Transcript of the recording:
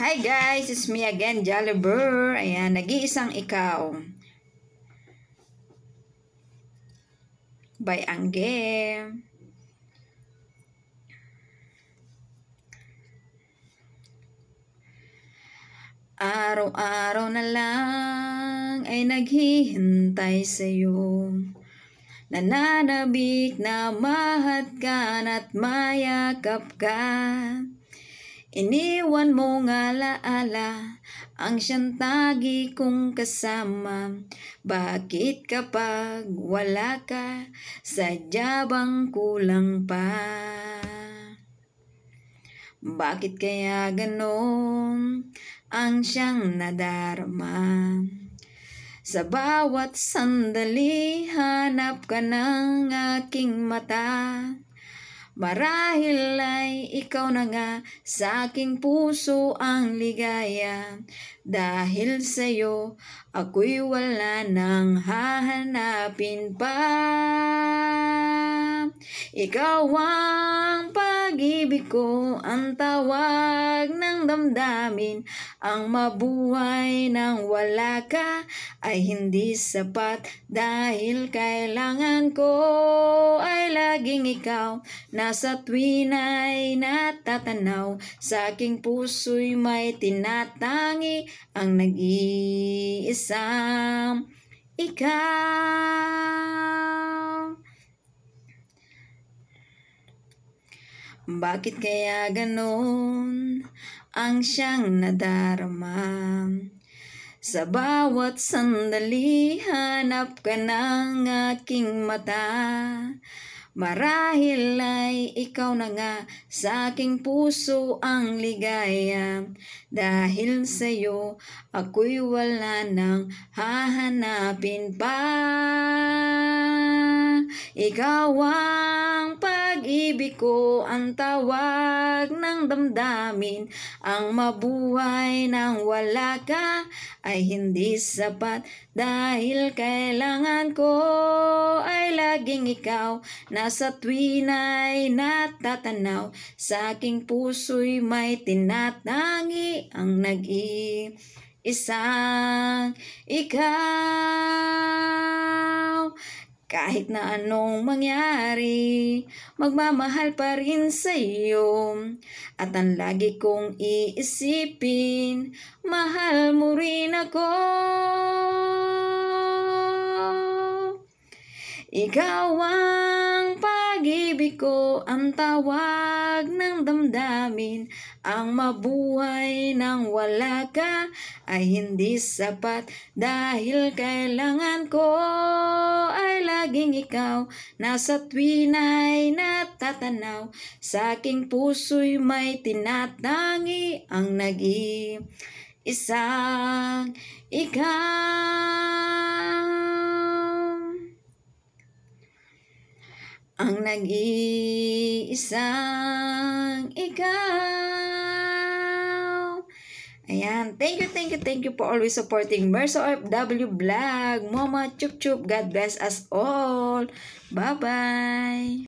Hi guys, it's me again, Jollibur. Ayan, nag-iisang ikaw. By Angge. Araw-araw na lang ay naghihintay sa'yo. Nananabik na mahat ka at mayakap ka. Iniwan mo nga laala ang siyang kong kasama. Bakit kapag wala ka, sadya bang kulang pa? Bakit kaya ganon ang siyang nadarama? Sa bawat sandali, hanap ka ng aking mata. Marahil ay ikaw na nga sa aking puso ang ligaya. Dahil sa'yo, ako'y wala nang hahanapin pa. Ikaw ang pag-ibig ko, ang tawag ng damdamin, ang mabuhay nang wala ka ay hindi sapat dahil kailangan ko laging ikaw Nasa tuwin ay natatanaw Sa aking puso'y may tinatangi Ang nag-iisang ikaw Bakit kaya ganon ang siyang nadarama? Sa bawat sandali, hanap ka ng aking mata Marahil ay ikaw na nga sa aking puso ang ligaya. Dahil sa'yo ako'y wala nang hahanapin pa. Ikaw ang pa pag-ibig ko ang tawag ng damdamin Ang mabuhay nang wala ka ay hindi sapat Dahil kailangan ko ay laging ikaw Nasa tuwin ay natatanaw Sa aking puso'y may tinatangi ang nag isang ikaw kahit na anong mangyari, magmamahal pa rin sa iyo. At ang lagi kong iisipin, mahal mo rin ako. Ikaw ang pag-ibig ko, ang tawag ng damdamin, ang mabuhay nang wala ka ay hindi sapat dahil kailangan ko aking ikaw na sa tuwin ay natatanaw sa aking puso'y may tinatangi ang nag Isang ikaw ang nag-iisang ikaw Ayan. Thank you, thank you, thank you for always supporting Merso FW Vlog. Mama, chup chup. God bless us all. Bye-bye.